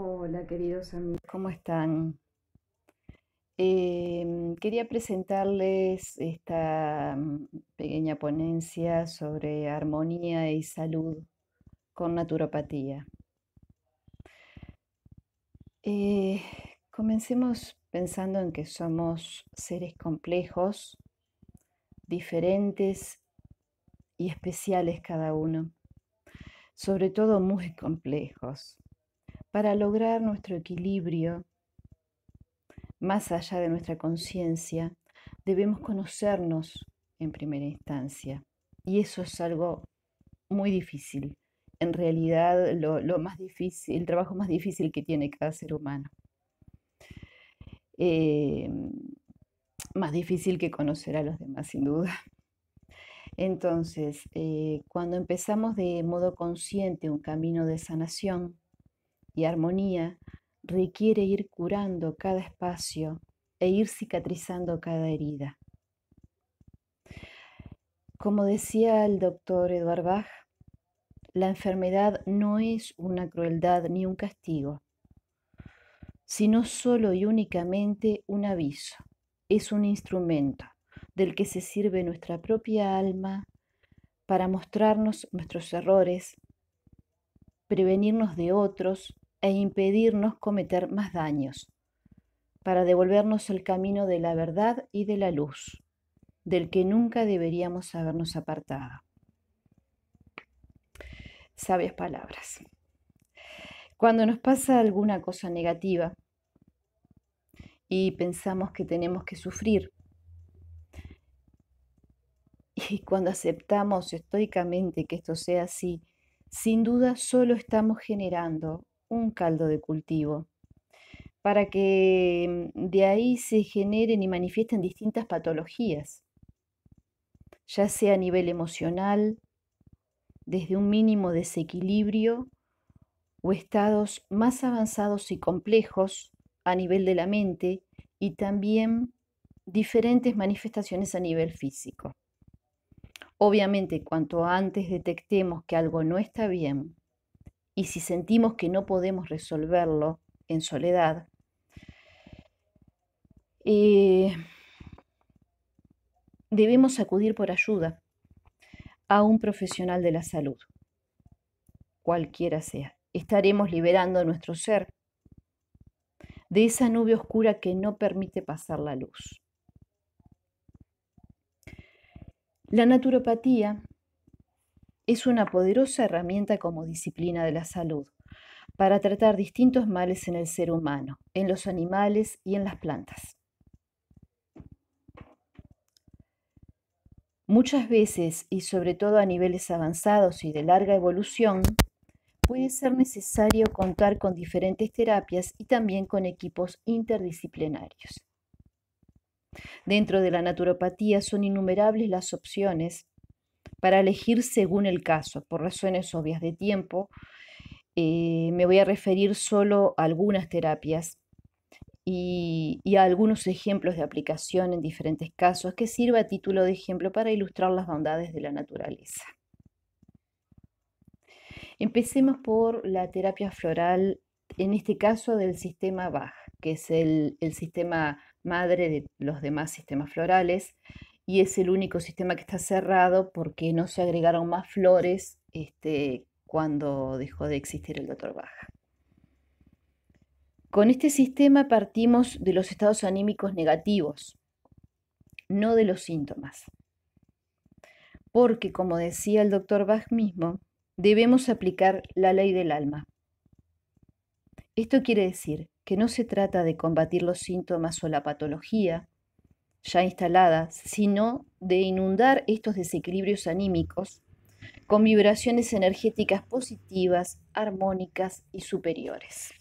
Hola queridos amigos, ¿cómo están? Em, quería presentarles esta mm, pequeña ponencia sobre armonía y salud con naturopatía. Eh, comencemos pensando en que somos seres complejos, diferentes y especiales cada uno, sobre todo muy complejos para lograr nuestro equilibrio, más allá de nuestra conciencia, debemos conocernos en primera instancia. Y eso es algo muy difícil. En realidad, lo, más difícil, el trabajo más difícil que tiene cada ser humano. Eh, más difícil que conocer a los demás, sin duda. Entonces, eh, cuando empezamos de modo consciente un camino de sanación, y armonía requiere ir curando cada espacio e ir cicatrizando cada herida. Como decía el doctor Eduard Bach, la enfermedad no es una crueldad ni un castigo, sino solo y únicamente un aviso. Es un instrumento del que se sirve nuestra propia alma para mostrarnos nuestros errores, prevenirnos de otros e impedirnos cometer más daños, para devolvernos el camino de la verdad y de la luz, del que nunca deberíamos habernos apartado. Sabias palabras. Cuando nos pasa alguna cosa negativa y pensamos que tenemos que sufrir, y cuando aceptamos estoicamente que esto sea así, sin duda solo estamos generando un caldo de cultivo, para que mm, de ahí se generen y manifiesten distintas patologías, ya sea a nivel emocional, desde un mínimo desequilibrio o estados más avanzados y complejos a nivel de la mente y también diferentes manifestaciones a nivel físico. Obviamente, cuanto antes detectemos que algo no está bien, y si sentimos que no podemos resolverlo en soledad, eh, debemos acudir por ayuda a un profesional de la salud, cualquiera sea. Estaremos liberando a nuestro ser de esa nube oscura que no permite pasar la luz. La naturopatía es una poderosa herramienta como disciplina de la salud para tratar distintos males en el ser humano, en los animales y en las plantas. Muchas veces, y sobre todo a niveles avanzados y de larga evolución, puede ser necesario contar con diferentes terapias y también con equipos interdisciplinarios. Dentro de la naturopatía son innumerables las opciones para elegir según el caso, por razones obvias de tiempo. Eh, me voy a referir solo a algunas terapias y, a algunos ejemplos de aplicación en diferentes casos que sirva a título de ejemplo para ilustrar las bondades de la naturaleza. Empecemos por la terapia floral, en este caso del sistema Bach, que es el, el sistema madre de los demás sistemas florales y es el único sistema que está cerrado porque no se agregaron más flores este, cuando dejó de existir el doctor Bach. Con este sistema partimos de los estados anímicos negativos, no de los síntomas. Porque, como decía el doctor Bach mismo, debemos aplicar la ley del alma. Esto quiere decir que no se trata de combatir los síntomas o la patología, ya instaladas, sino de inundar estos desequilibrios anímicos con vibraciones energéticas positivas, armónicas y superiores.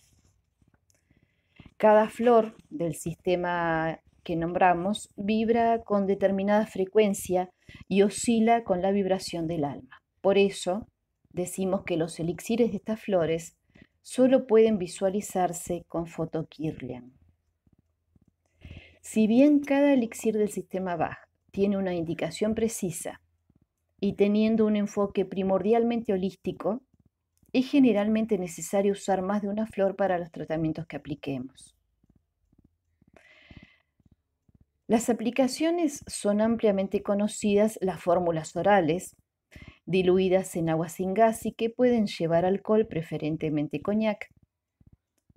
Cada flor del sistema que nombramos vibra con determinada frecuencia y oscila con la vibración del alma. Por eso decimos que los elixires de estas flores solo pueden visualizarse con fotokirlian. Si bien cada elixir del sistema Bach tiene una indicación precisa y teniendo un enfoque primordialmente holístico, es generalmente necesario usar más de una flor para los tratamientos que apliquemos. Las aplicaciones son ampliamente conocidas las fórmulas orales, diluidas en agua sin gas y que pueden llevar alcohol, preferentemente coñac,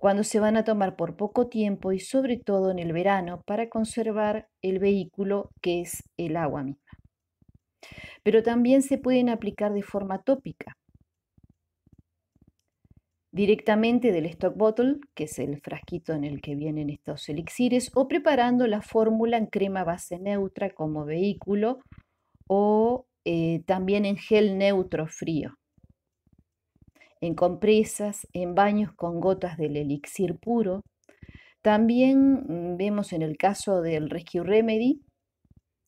cuando se van a tomar por poco tiempo y sobre todo en el verano para conservar el vehículo que es el agua misma. Pero también se pueden aplicar de forma tópica, directamente del stock bottle, que es el frasquito en el que vienen estos elixires, o preparando la fórmula en crema base neutra como vehículo o eh, también en gel neutro frío en compresas, en baños con gotas del elixir puro. También mm, vemos en el caso del Rescue Remedy,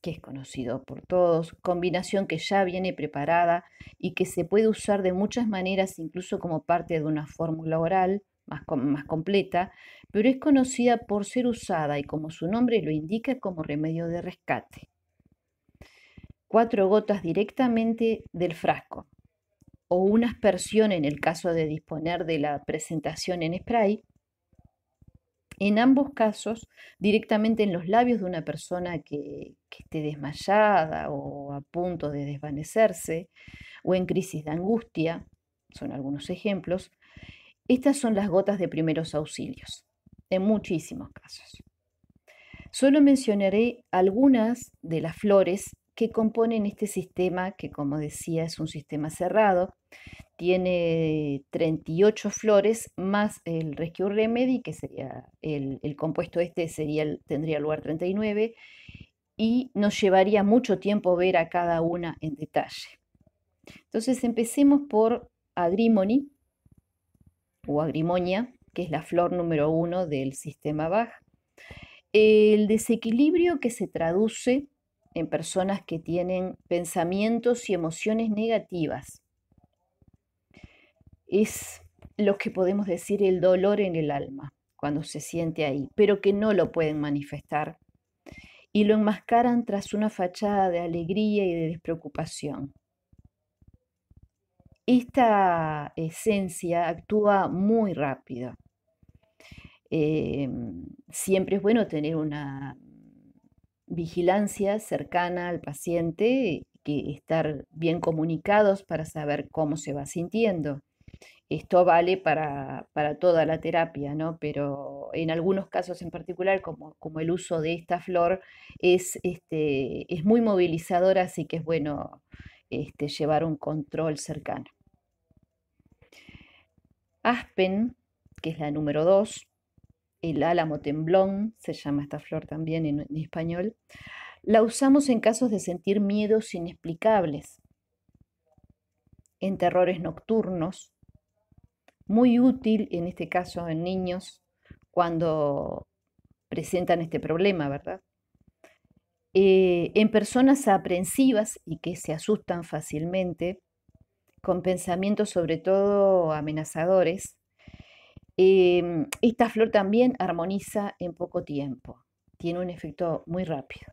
que es conocido por todos, combinación que ya viene preparada y que se puede usar de muchas maneras, incluso como parte de una fórmula oral más, más completa, pero es conocida por ser usada y como su nombre lo indica como remedio de rescate. Cuatro gotas directamente del frasco o una aspersión en el caso de disponer de la presentación en spray, en ambos casos directamente en los labios de una persona que, esté desmayada o a punto de desvanecerse o en crisis de angustia, son algunos ejemplos, estas son las gotas de primeros auxilios, en muchísimos casos. Solo mencionaré algunas de las flores que componen este sistema, que como decía es un sistema cerrado, tiene 38 flores más el Rescue Remedy, que sería el, compuesto este, tendría lugar 39, y nos llevaría mucho tiempo ver a cada una en detalle. Entonces empecemos por Agrimony o Agrimonia, que es la flor número uno del sistema Bach. El desequilibrio que se traduce en personas que tienen pensamientos y emociones negativas es lo que podemos decir el dolor en el alma cuando se siente ahí, pero que no lo pueden manifestar y lo enmascaran tras una fachada de alegría y de despreocupación. Esta esencia actúa muy rápido. Em, siempre es bueno tener una vigilancia cercana al paciente, que estar bien comunicados para saber cómo se va sintiendo. Esto vale para, toda la terapia, ¿no? pero en algunos casos en particular, como, el uso de esta flor, este, es, muy movilizadora, así que es bueno este, llevar un control cercano. Aspen, que es la número 2, el álamo temblón, se llama esta flor también en español, la usamos en casos de sentir miedos inexplicables, en terrores nocturnos, muy útil, en este caso en niños, cuando presentan este problema, ¿verdad? Eh, en personas aprensivas y que se asustan fácilmente, con pensamientos sobre todo amenazadores, em, esta flor también armoniza en poco tiempo, tiene un efecto muy rápido.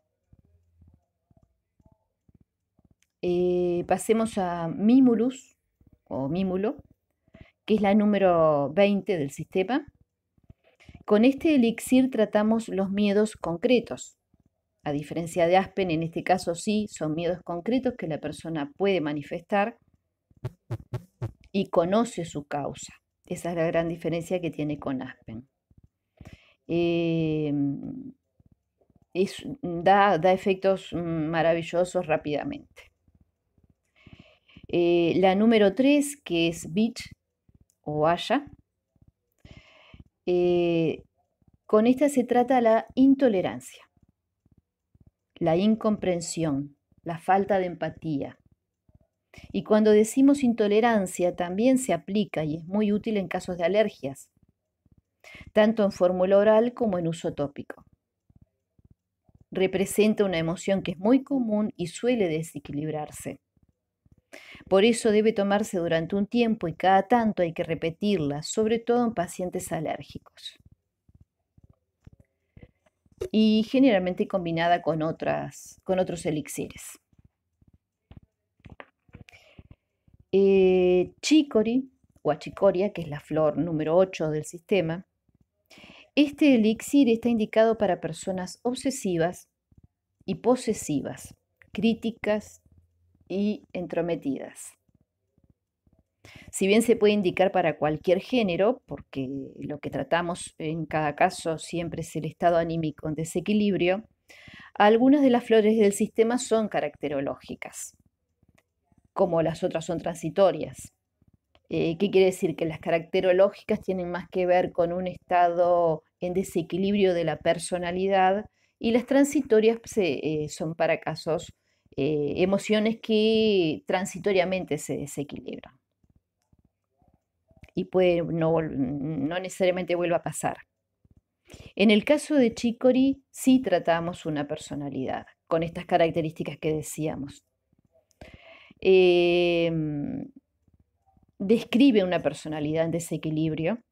Eh, pasemos a Mimulus o Mímulo, que es la número 20 del sistema. Con este elixir tratamos los miedos concretos. A diferencia de Aspen, en este caso sí son miedos concretos que la persona puede manifestar y conoce su causa. Esa es la gran diferencia que tiene con Aspen. Eh, es, da, efectos mm, maravillosos rápidamente. Eh, la número 3, que es Beach, o haya. Eh, con esta se trata la intolerancia, la incomprensión, la falta de empatía. Y cuando decimos intolerancia también se aplica y es muy útil en casos de alergias, tanto en fórmula oral como en uso tópico. Representa una emoción que es muy común y suele desequilibrarse. Por eso debe tomarse durante un tiempo y cada tanto hay que repetirla, sobre todo en pacientes alérgicos. Y generalmente combinada con, con otros elixires. Chicori eh, chicory o achicoria, que es la flor número 8 del sistema, este elixir está indicado para personas obsesivas y posesivas, críticas, y entrometidas. Si bien se puede indicar para cualquier género, porque lo que tratamos en cada caso siempre es el estado anímico en desequilibrio, algunas de las flores del sistema son caracterológicas, como las otras son transitorias. Eh, ¿Qué quiere decir? Que las caracterológicas tienen más que ver con un estado en desequilibrio de la personalidad y las transitorias eh, son para casos eh, emociones que transitoriamente se desequilibran. Y puede no, necesariamente vuelva a pasar. En el caso de Chicory, sí tratamos una personalidad con estas características que decíamos. Em, describe una personalidad en desequilibrio.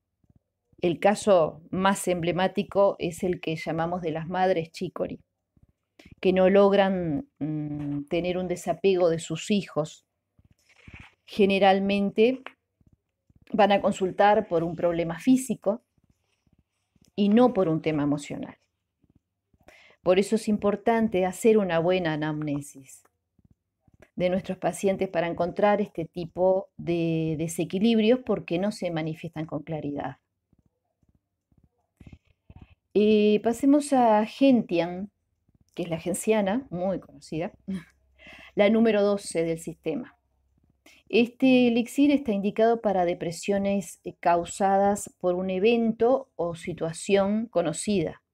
El caso más emblemático es el que llamamos de las madres Chicory que no logran mm, tener un desapego de sus hijos. Generalmente van a consultar por un problema físico y no por un tema emocional. Por eso es importante hacer una buena anamnesis de nuestros pacientes para encontrar este tipo de desequilibrios porque no se manifiestan con claridad. Eh, pasemos a Gentian, que es la agenciana, muy conocida, la número 12 del sistema. Este elixir está indicado para depresiones eh, causadas por un evento o situación conocida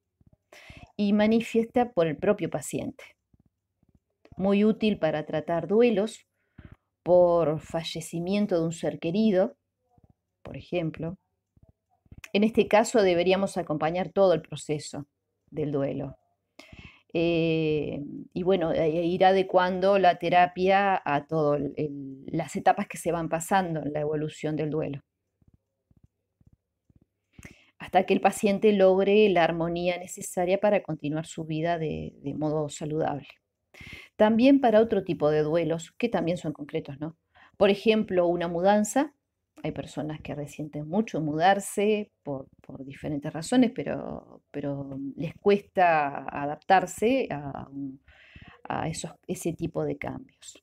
y manifiesta por el propio paciente. Muy útil para tratar duelos por fallecimiento de un ser querido, por ejemplo. En este caso deberíamos acompañar todo el proceso del duelo. Eh, y bueno, e, e ir adecuando la terapia a todas las etapas que se van pasando en la evolución del duelo. Hasta que el paciente logre la armonía necesaria para continuar su vida de, de modo saludable. También para otro tipo de duelos, que también son concretos, ¿no? Por ejemplo, una mudanza hay personas que resienten mucho mudarse por, diferentes razones, pero, les cuesta adaptarse a, ese tipo de cambios.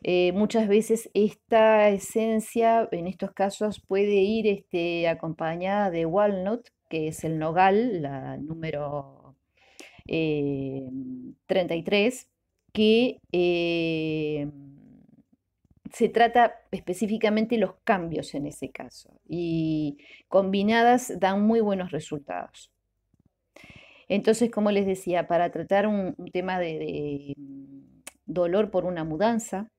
Eh, muchas veces esta esencia en estos casos puede ir este, acompañada de walnut, que es el nogal, la número 33, eh, que eh, se trata específicamente los cambios en ese caso y combinadas dan muy buenos resultados. Entonces, como les decía, para tratar un, tema de, mm, dolor por una mudanza,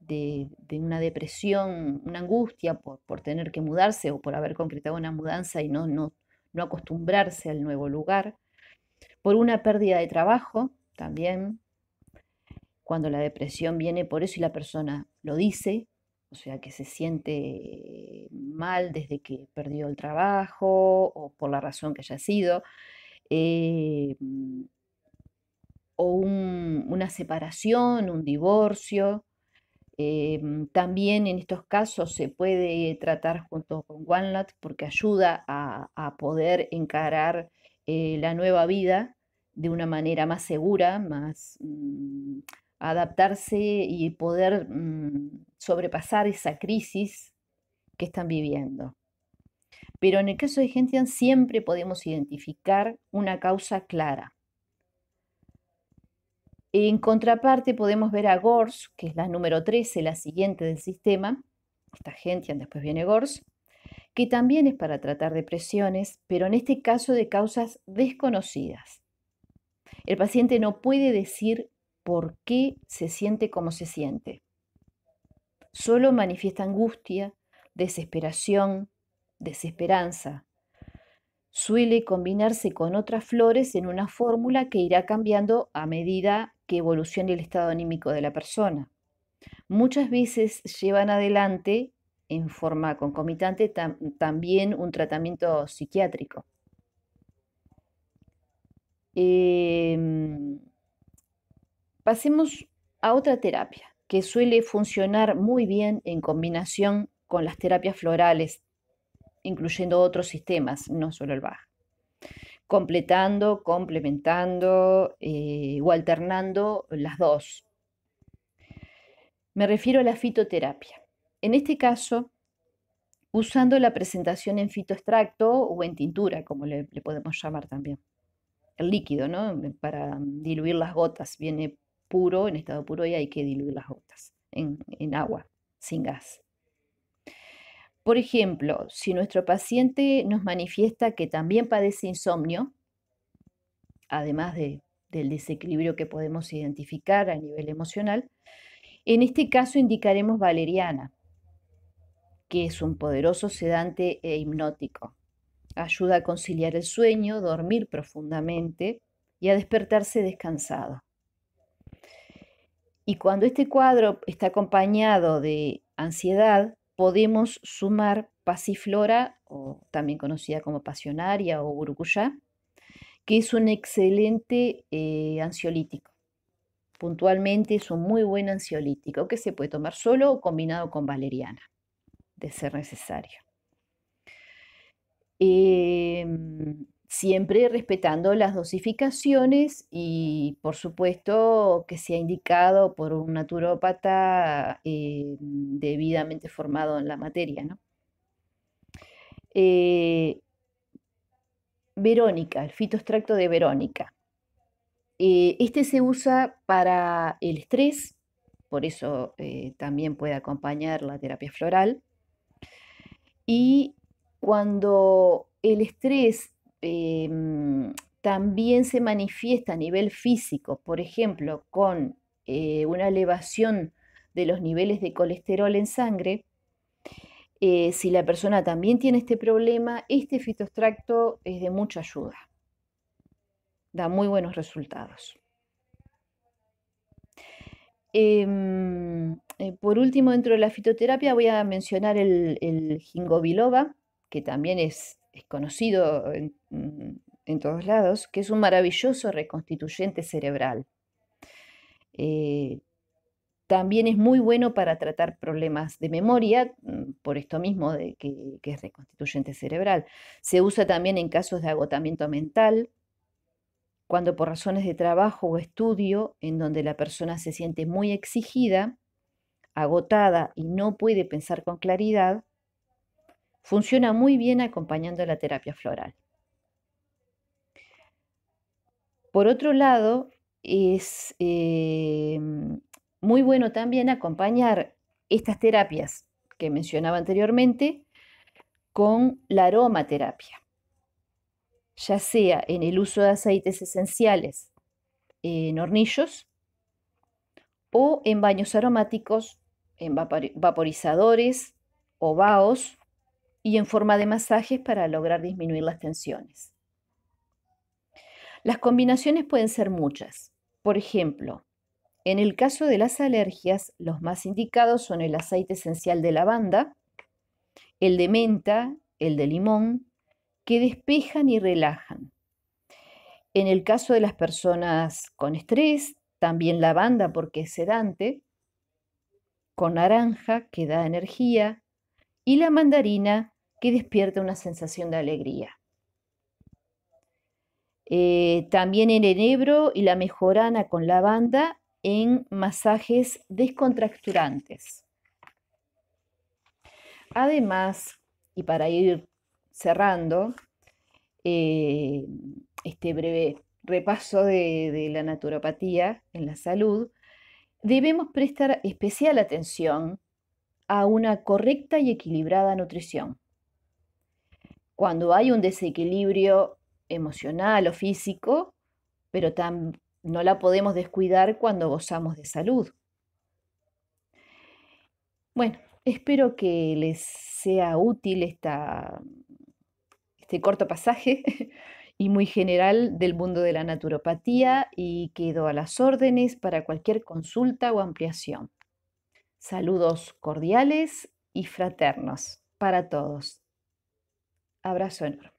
de, una depresión, una angustia por, tener que mudarse o por haber concretado una mudanza y no acostumbrarse al nuevo lugar, por una pérdida de trabajo también, cuando la depresión viene por eso y la persona lo dice, o sea, que se siente mal desde que perdió el trabajo o por la razón que haya sido, eh, o una separación, un divorcio. Eh, también en estos casos se puede tratar junto con OneLat porque ayuda a, poder encarar eh, la nueva vida de una manera más segura, más, mm, adaptarse y poder mm, sobrepasar esa crisis que están viviendo. Pero en el caso de Gentian siempre podemos identificar una causa clara. En contraparte podemos ver a Gors, que es la número 13, la siguiente del sistema, esta Gentian, después viene Gors, que también es para tratar depresiones, pero en este caso de causas desconocidas. El paciente no puede decir por qué se siente como se siente. Solo manifiesta angustia, desesperación, desesperanza. Suele combinarse con otras flores en una fórmula que irá cambiando a medida que evolucione el estado anímico de la persona. Muchas veces llevan adelante en forma concomitante también un tratamiento psiquiátrico. Em, Pasemos a otra terapia que suele funcionar muy bien en combinación con las terapias florales, incluyendo otros sistemas, no solo el Baja. Completando, complementando eh, o alternando las dos. Me refiero a la fitoterapia. En este caso, usando la presentación en fitoextracto o en tintura, como le podemos llamar también. El líquido, ¿no? Para diluir las gotas, viene puro, en estado puro, y hay que diluir las gotas en, agua, sin gas. Por ejemplo, si nuestro paciente nos manifiesta que también padece insomnio, además del desequilibrio que podemos identificar a nivel emocional, en este caso indicaremos valeriana, que es un poderoso sedante e hipnótico. Ayuda a conciliar el sueño, dormir profundamente y a despertarse descansado. Y cuando este cuadro está acompañado de ansiedad, podemos sumar pasiflora, o también conocida como pasionaria o urucuyá, que es un excelente eh, ansiolítico. Puntualmente es un muy buen ansiolítico que se puede tomar solo o combinado con valeriana, de ser necesario. Em, siempre respetando las dosificaciones y por supuesto que sea indicado por un naturópata eh, debidamente formado en la materia. Eh, Verónica, el fitoextracto de Verónica. Eh, este se usa para el estrés, por eso también puede acompañar la terapia floral. Y cuando el estrés Em, también se manifiesta a nivel físico, por ejemplo, con eh, una elevación de los niveles de colesterol en sangre. Eh, si la persona también tiene este problema, este fitoextracto es de mucha ayuda. Da muy buenos resultados. Em, eh, por último, dentro de la fitoterapia voy a mencionar el, el que también es es conocido mm, en, todos lados, que es un maravilloso reconstituyente cerebral. Eh, también es muy bueno para tratar problemas de memoria, mm, por esto mismo de que es reconstituyente cerebral. Se usa también en casos de agotamiento mental, cuando por razones de trabajo o estudio, en donde la persona se siente muy exigida, agotada y no puede pensar con claridad, Funciona muy bien acompañando la terapia floral. Por otro lado, es em, muy bueno también acompañar estas terapias que mencionaba anteriormente con la aromaterapia, ya sea en el uso de aceites esenciales en hornillos o en baños aromáticos, en vaporizadores o vaos y en forma de masajes para lograr disminuir las tensiones. Las combinaciones pueden ser muchas. Por ejemplo, en el caso de las alergias, los más indicados son el aceite esencial de lavanda, el de menta, el de limón, que despejan y relajan. En el caso de las personas con estrés, también lavanda porque es sedante, con naranja que da energía y la mandarina que despierta una sensación de alegría. Eh, también el enebro y la mejorana con lavanda en masajes descontracturantes. Además, y para ir cerrando eh, este breve repaso de la naturopatía en la salud, debemos prestar especial atención a una correcta y equilibrada nutrición cuando hay un desequilibrio emocional o físico, pero no la podemos descuidar cuando gozamos de salud. Bueno, espero que les sea útil este corto pasaje y muy general del mundo de la naturopatía y quedo a las órdenes para cualquier consulta o ampliación. Saludos cordiales y fraternos para todos. Abrazo enorme.